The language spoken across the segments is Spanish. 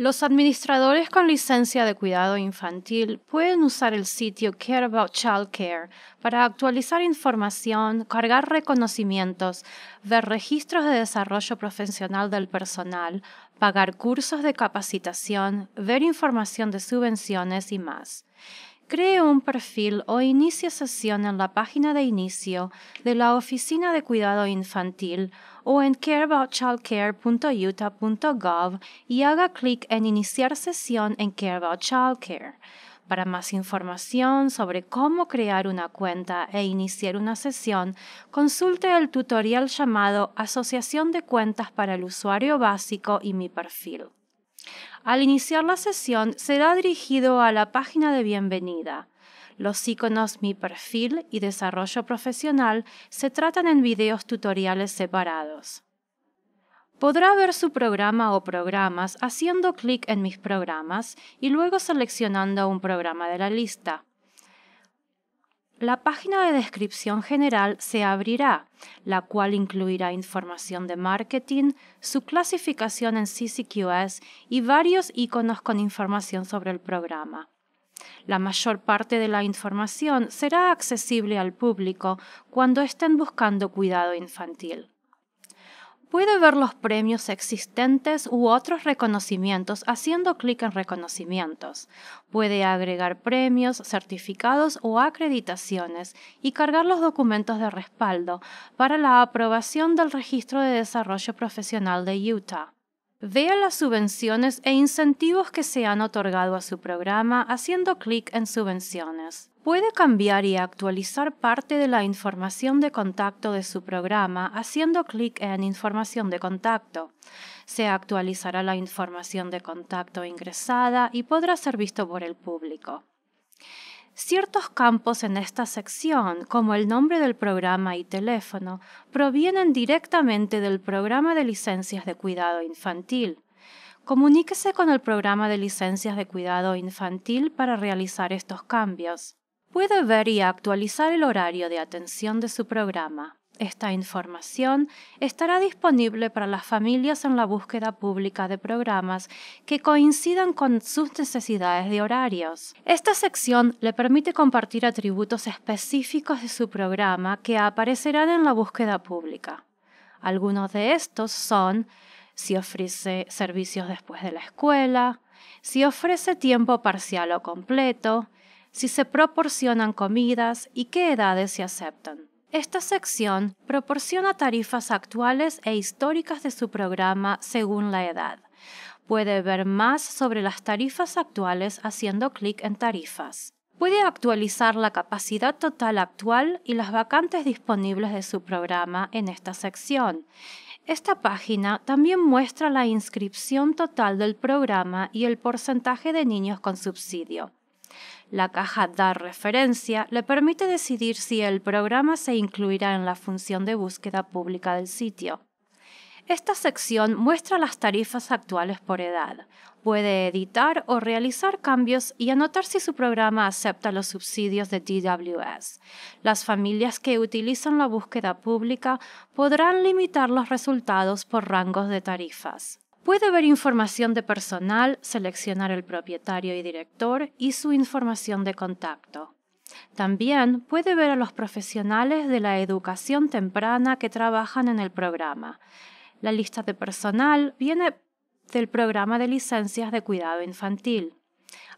Los administradores con licencia de cuidado infantil pueden usar el sitio Care About Child Care para actualizar información, cargar reconocimientos, ver registros de desarrollo profesional del personal, pagar cursos de capacitación, ver información de subvenciones y más. Cree un perfil o inicie sesión en la página de inicio de la Oficina de Cuidado Infantil o en careaboutchildcare.utah.gov y haga clic en Iniciar sesión en Care About Child Para más información sobre cómo crear una cuenta e iniciar una sesión, consulte el tutorial llamado Asociación de Cuentas para el Usuario Básico y mi perfil. Al iniciar la sesión será dirigido a la página de bienvenida. Los iconos Mi perfil y Desarrollo profesional se tratan en videos tutoriales separados. Podrá ver su programa o programas haciendo clic en Mis programas y luego seleccionando un programa de la lista la página de descripción general se abrirá, la cual incluirá información de marketing, su clasificación en CCQS y varios iconos con información sobre el programa. La mayor parte de la información será accesible al público cuando estén buscando cuidado infantil. Puede ver los premios existentes u otros reconocimientos haciendo clic en Reconocimientos. Puede agregar premios, certificados o acreditaciones y cargar los documentos de respaldo para la aprobación del Registro de Desarrollo Profesional de Utah. Vea las subvenciones e incentivos que se han otorgado a su programa haciendo clic en Subvenciones. Puede cambiar y actualizar parte de la información de contacto de su programa haciendo clic en Información de contacto. Se actualizará la información de contacto ingresada y podrá ser visto por el público. Ciertos campos en esta sección, como el nombre del programa y teléfono, provienen directamente del programa de licencias de cuidado infantil. Comuníquese con el programa de licencias de cuidado infantil para realizar estos cambios. Puede ver y actualizar el horario de atención de su programa. Esta información estará disponible para las familias en la búsqueda pública de programas que coincidan con sus necesidades de horarios. Esta sección le permite compartir atributos específicos de su programa que aparecerán en la búsqueda pública. Algunos de estos son si ofrece servicios después de la escuela, si ofrece tiempo parcial o completo, si se proporcionan comidas y qué edades se aceptan. Esta sección proporciona tarifas actuales e históricas de su programa según la edad. Puede ver más sobre las tarifas actuales haciendo clic en tarifas. Puede actualizar la capacidad total actual y las vacantes disponibles de su programa en esta sección. Esta página también muestra la inscripción total del programa y el porcentaje de niños con subsidio. La caja Dar referencia le permite decidir si el programa se incluirá en la función de búsqueda pública del sitio. Esta sección muestra las tarifas actuales por edad. Puede editar o realizar cambios y anotar si su programa acepta los subsidios de DWS. Las familias que utilizan la búsqueda pública podrán limitar los resultados por rangos de tarifas. Puede ver información de personal, seleccionar el propietario y director y su información de contacto. También puede ver a los profesionales de la educación temprana que trabajan en el programa. La lista de personal viene del programa de licencias de cuidado infantil.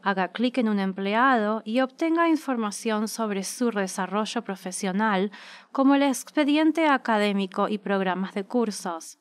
Haga clic en un empleado y obtenga información sobre su desarrollo profesional, como el expediente académico y programas de cursos.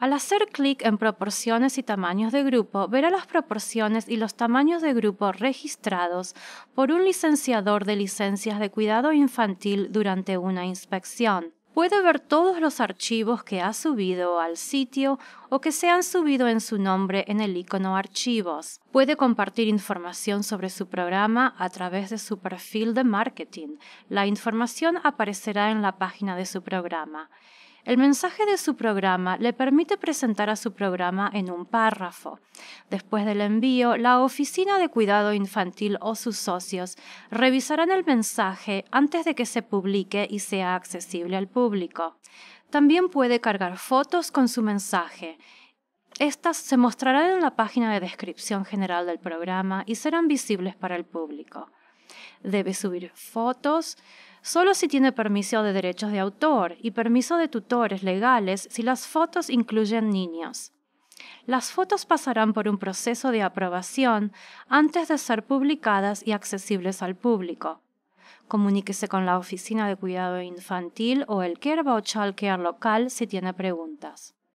Al hacer clic en proporciones y tamaños de grupo, verá las proporciones y los tamaños de grupo registrados por un licenciador de licencias de cuidado infantil durante una inspección. Puede ver todos los archivos que ha subido al sitio o que se han subido en su nombre en el icono Archivos. Puede compartir información sobre su programa a través de su perfil de marketing. La información aparecerá en la página de su programa. El mensaje de su programa le permite presentar a su programa en un párrafo. Después del envío, la Oficina de Cuidado Infantil o sus socios revisarán el mensaje antes de que se publique y sea accesible al público. También puede cargar fotos con su mensaje. Estas se mostrarán en la página de descripción general del programa y serán visibles para el público. Debe subir fotos, solo si tiene permiso de derechos de autor y permiso de tutores legales si las fotos incluyen niños. Las fotos pasarán por un proceso de aprobación antes de ser publicadas y accesibles al público. Comuníquese con la Oficina de Cuidado Infantil o el Care local si tiene preguntas.